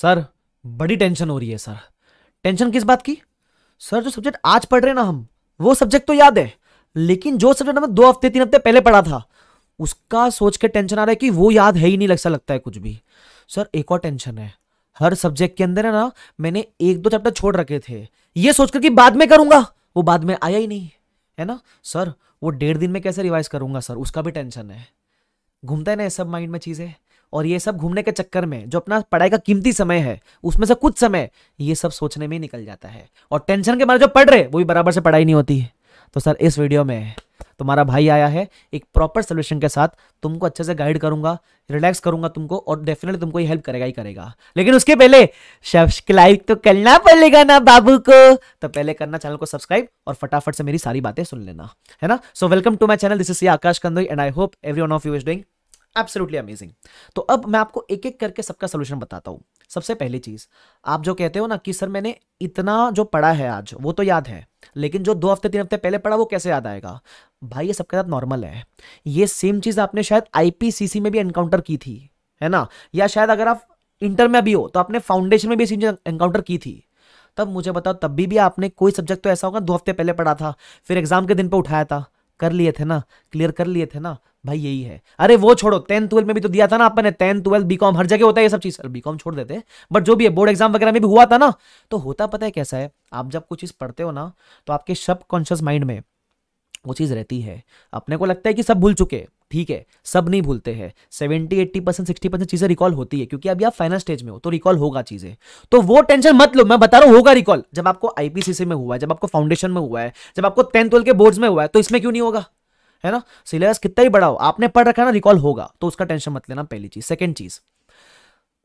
Sir बड़ी tension हो रही है सर टेंशन किस बात की सर जो सब्जेक्ट आज पढ़ रहे हैं ना हम वो सब्जेक्ट तो याद है लेकिन जो सब्जेक्ट हमें दो हफ्ते तीन हफ्ते पहले पढ़ा था उसका सोच के टेंशन आ रहा है कि वो याद है ही नहीं लगता लगता है कुछ भी सर एक और टेंशन है हर सब्जेक्ट के अंदर है ना मैंने एक दो चैप्टर छोड़ रखे थे ये सोचकर कि बाद में करूंगा वो बाद में आया ही नहीं है ना सर वो डेढ़ दिन में कैसे रिवाइज करूंगा सर उसका भी टेंशन है घूमता है ना सब माइंड में चीज़ें और ये सब घूमने के चक्कर में जो अपना पढ़ाई का कीमती समय है उसमें से कुछ समय ये सब सोचने में निकल जाता है और टेंशन के मारे जो पढ़ रहे वो भी बराबर से पढ़ाई नहीं होती है तो सर इस वीडियो में तुम्हारा भाई आया है एक प्रॉपर सोल्यूशन के साथ तुमको अच्छे से गाइड करूंगा रिलैक्स करूंगा तुमको और डेफिनेटली तुमको ये हेल्प करेगा ही करेगा लेकिन उसके पहले सब्सक्राइब तो करना पड़ेगा ना बाबू को तो पहले करना चैनल को सब्सक्राइब और फटाफट से मेरी सारी बातें सुन लेना है ना so welcome to my channel this is Akash Kandoi and I hope every one of you is doing absolutely amazing तो अब मैं आपको एक एक करके सबका सोल्यूशन बताता हूँ सबसे पहली चीज आप जो कहते हो ना कि सर मैंने इतना जो पढ़ा है आज वो तो याद है लेकिन जो दो हफ्ते तीन हफ्ते पहले पढ़ा वो कैसे याद आएगा भाई ये सबके साथ नॉर्मल है ये सेम चीज आपने शायद आईपीसीसी में भी एनकाउंटर की थी है ना या शायद अगर आप इंटर में भी हो तो आपने फाउंडेशन में भी चीज एनकाउंटर की थी तब मुझे बताओ तब भी, भी आपने कोई सब्जेक्ट तो ऐसा होगा दो हफ्ते पहले पढ़ा था फिर एग्जाम के दिन पर उठाया था कर लिए थे ना क्लियर कर लिए थे ना भाई यही है अरे वो छोड़ो टेंथ ट्वेल्थ में भी तो दिया था ना आपने टेंथ ट्वेल्थ बीकॉम हर जगह होता है ये सब चीज़ बीकॉम छोड़ देते हैं बट जो भी है बोर्ड एग्जाम वगैरह में भी हुआ था ना तो होता पता है कैसा है आप जब कुछ चीज़ पढ़ते हो ना तो आपके सब कॉन्शियस माइंड में वो चीज़ रहती है अपने को लगता है कि सब भूल चुके ठीक है सब नहीं भूलते हैं seventy eighty percent sixty percent चीज़ें रिकॉल होती है क्योंकि अभी आप फाइनल स्टेज में हो तो रिकॉल होगा चीज़ें तो वो टेंशन मत लो मैं बता रहा हूँ होगा रिकॉल जब आपको आईपीसीसी में हुआ है जब आपको फाउंडेशन में हुआ है जब आपको टेंथ ट्वेल्थ के बोर्ड में हुआ है तो इसमें क्यों नहीं होगा है ना सिलेबस कितना ही बड़ा हो आपने पढ़ रखा है ना रिकॉल होगा तो उसका टेंशन मत लेना पहली चीज सेकेंड चीज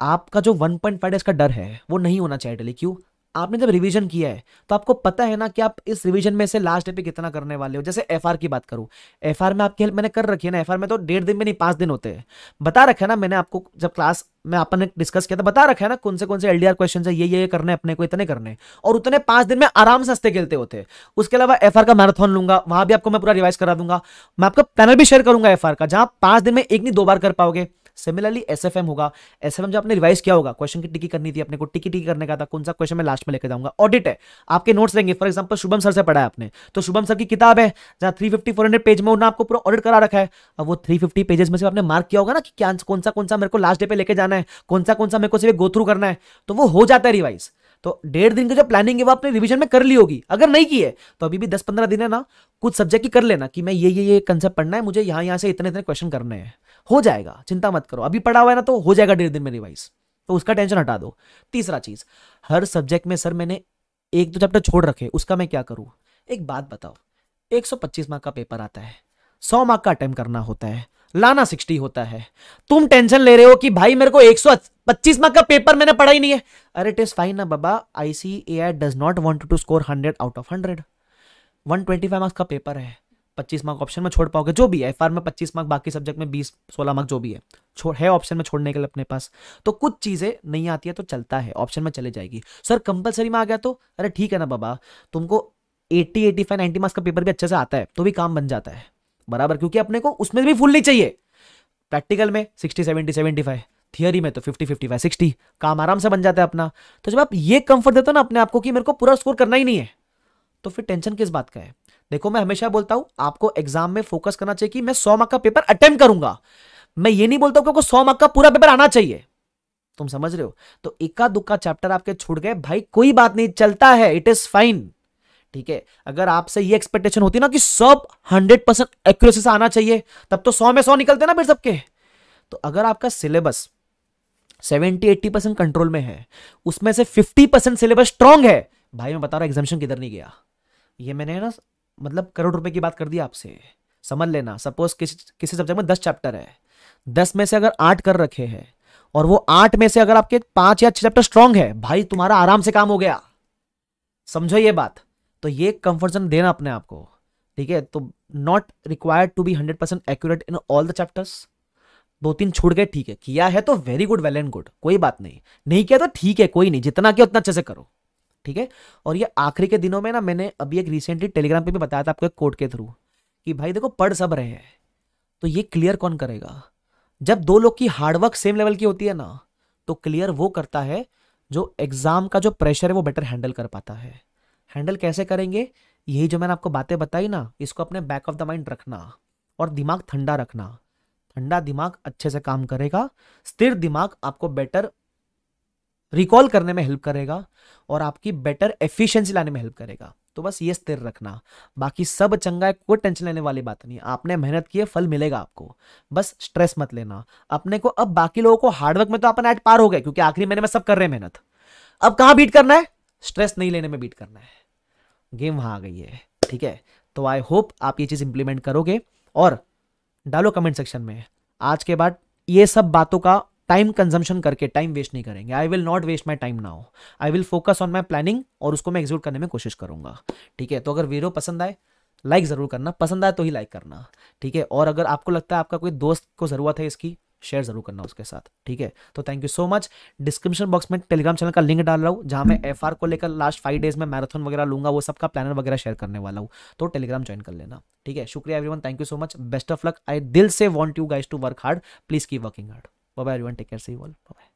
आपका जो 1.5 पॉइंट का डर है वो नहीं होना चाहिए डेली क्यों आपने जब रिवीजन किया है तो आपको पता है ना कि आप इस रिवीजन में से लास्ट डे पे कितना करने वाले हो जैसे एफआर की बात करूं एफआर में आपकी हेल्प मैंने कर रखी है ना एफआर में तो डेढ़ दिन में नहीं पांच दिन होते हैं बता रखा है ना मैंने आपको जब क्लास में अपन ने डिस्कस किया था तो बता रखा है ना कौन से कौन से एलडीआर क्वेश्चन है ये ये करने अपने को इतने करने और उतने पांच दिन में आराम से हंसते खेलते होते उसके अलावा एफ का मैराथन लूंगा वहां भी आपको मैं पूरा रिवाइज करा दूंगा मैं आपका पैनल भी शेयर करूंगा एफ का जहां पांच दिन में एक नहीं दो बार कर पाओगे सिमिलरली एस एफ एम होगा एस एफ एम जो आपने रिवाइज किया होगा क्वेश्चन की टिकी करनी थी अपने को टिकी टिकी करने का था कौन सा क्वेश्चन मैं लास्ट में लेकर जाऊंगा ऑडिट है आपके नोट्स रहेंगे फॉर एग्जाम्पल शुभम सर से पढ़ा है आपने तो शुभम सर की किताब है जहाँ three fifty four hundred page में उन्होंने आपको पूरा ऑडिट करा रखा है अब वो थ्री फिफ्टी पेजेस में से आपने मार्क किया होगा ना कि क्या कौन सा कौन सा मेरे को लास्ट डे पे लेके जाना है कौन सा कौन सा मेरे को सिर्फ गो थ्रू करना है तो वो हो जाता है रिवाइज तो डेढ़ दिन का जो प्लानिंग है वो आपने रिविजन में कर ली होगी अगर नहीं की है तो अभी भी दस पंद्रह दिन है ना कुछ सब्जेक्ट की कर लेना कि मैं ये ये ये कंसेप्ट पढ़ना है मुझे यहाँ यहाँ से इतने इतने क्वेश्चन करने हैं हो जाएगा चिंता मत करो अभी पढ़ा हुआ है ना तो हो जाएगा डेढ़ दिन में रिवाइज तो उसका टेंशन हटा दो तीसरा चीज हर सब्जेक्ट में सर मैंने एक दो चैप्टर छोड़ रखे उसका मैं क्या करूँ एक बात बताओ 125 मार्क का पेपर आता है सौ मार्क का अटेम्प करना होता है लाना सिक्सटी होता है तुम टेंशन ले रहे हो कि भाई मेरे को एक सौ पच्चीस मार्क का पेपर मैंने पढ़ा ही नहीं है अरे इट इज फाइन ना बाबा I C A I does not want to score hundred out of hundred one twenty five marks का पेपर है पच्चीस मार्क ऑप्शन में छोड़ पाओगे जो भी है एफ में पच्चीस मार्क बाकी सब्जेक्ट में बीस सोलह मार्क जो भी है छोड़ है ऑप्शन में छोड़ने के लिए अपने पास तो कुछ चीज़ें नहीं आती है तो चलता है ऑप्शन में चले जाएगी सर कंपलसरी में आ गया तो अरे ठीक है ना बाबा तुमको eighty eighty five ninety marks का पेपर भी अच्छे से आता है तो भी काम बन जाता है बराबर क्योंकि अपने को उसमें भी फुल नहीं चाहिए प्रैक्टिकल में sixty seventy seventy five theory में तो फिफ्टी फिफ्टी फाइव सिक्सटी काम आराम से बन जाता है अपना तो जब आप ये कंफर्ट देते हो ना अपने आपको कि मेरे को पूरा स्कोर करना ही नहीं है तो फिर टेंशन किस बात का है देखो मैं हमेशा बोलता हूं आपको एग्जाम में फोकस करना चाहिए कि मैं सौ मार्क का पेपर अटेम्प्ट करूंगा मैं ये नहीं बोलता हूं कि सौ मार्क का पूरा पेपर आना चाहिए तुम समझ रहे हो तो इक्का दुक्का चैप्टर आपके छूट गए भाई कोई बात नहीं चलता है इट इज फाइन ठीक है अगर आपसे ये एक्सपेक्टेशन होती ना कि सब हंड्रेड परसेंट एक्यूरेसी से आना चाहिए तब तो सौ में सौ निकलते ना फिर सबके तो अगर आपका syllabus seventy eighty percent control में है उसमें से फिफ्टी परसेंट सिलेबस स्ट्रांग है भाई मैं बता रहा हूँ एग्जामेशन किधर नहीं गया ये मैंने ना मतलब करोड़ रुपए की बात कर दी आपसे समझ लेना सपोज किस, किसी सब्जेक्ट में दस चैप्टर है दस में से अगर आठ कर रखे हैं और वो आठ में से अगर आपके पांच या छह चैप्टर स्ट्रांग है भाई तुम्हारा आराम से काम हो गया समझो ये बात तो ये कंफर्ट जोन देना अपने आप को ठीक है तो not required to be hundred percent accurate in all the chapters दो तीन छूट गए ठीक है किया है तो very good well and good कोई बात नहीं नहीं किया तो ठीक है कोई नहीं जितना किया उतना अच्छे से करो ठीक है और ये आखिरी के दिनों में ना मैंने अभी एक रिसेंटली टेलीग्राम पे भी बताया था आपको एक कोर्ट के थ्रू कि भाई देखो पढ़ सब रहे हैं तो ये क्लियर कौन करेगा जब दो लोग की हार्डवर्क सेम लेवल की होती है ना तो क्लियर वो करता है जो एग्जाम का जो प्रेशर है वो बेटर हैंडल कर पाता है हैंडल कैसे करेंगे यही जो मैंने आपको बातें बताई ना इसको अपने बैक ऑफ द माइंड रखना और दिमाग ठंडा रखना ठंडा दिमाग अच्छे से काम करेगा स्थिर दिमाग आपको बेटर रिकॉल करने में हेल्प करेगा और आपकी बेटर एफिशिएंसी लाने में हेल्प करेगा तो बस ये स्थिर रखना बाकी सब चंगा है कोई टेंशन लेने वाली बात नहीं आपने मेहनत की है फल मिलेगा आपको बस स्ट्रेस मत लेना अपने को अब बाकी लोगों को हार्डवर्क में तो अपन एट पार हो गए क्योंकि आखिरी महीने में सब कर रहे हैं मेहनत अब कहाँ बीट करना है स्ट्रेस नहीं लेने में बीट करना है गेम वहाँ आ गई है ठीक है तो आई होप आप ये चीज़ इम्प्लीमेंट करोगे और डालो कमेंट सेक्शन में आज के बाद ये सब बातों का टाइम कंजम्पशन करके टाइम वेस्ट नहीं करेंगे I will not waste my time now I will focus on my planning और उसको मैं एग्जीक्यूट करने में कोशिश करूंगा ठीक है तो अगर वीडियो पसंद आए लाइक ज़रूर करना पसंद आए तो ही लाइक करना ठीक है और अगर आपको लगता है आपका कोई दोस्त को ज़रूरत है इसकी शेयर जरूर करना उसके साथ ठीक है तो thank you so much description box में टेलीग्राम चैनल का लिंक डाल रहा हूँ जहां मैं एफ हम्म। को लेकर लास्ट फाइव डेज में मैराथन वगैरह लूंगा वो सबका प्लानर वगैरह शेयर करने वाला हूँ तो टेलीग्राम ज्वाइन कर लेना ठीक है शुक्रिया everyone thank you so much best of luck I दिल से want you guys to work hard please की working hard bye everyone take care see all bye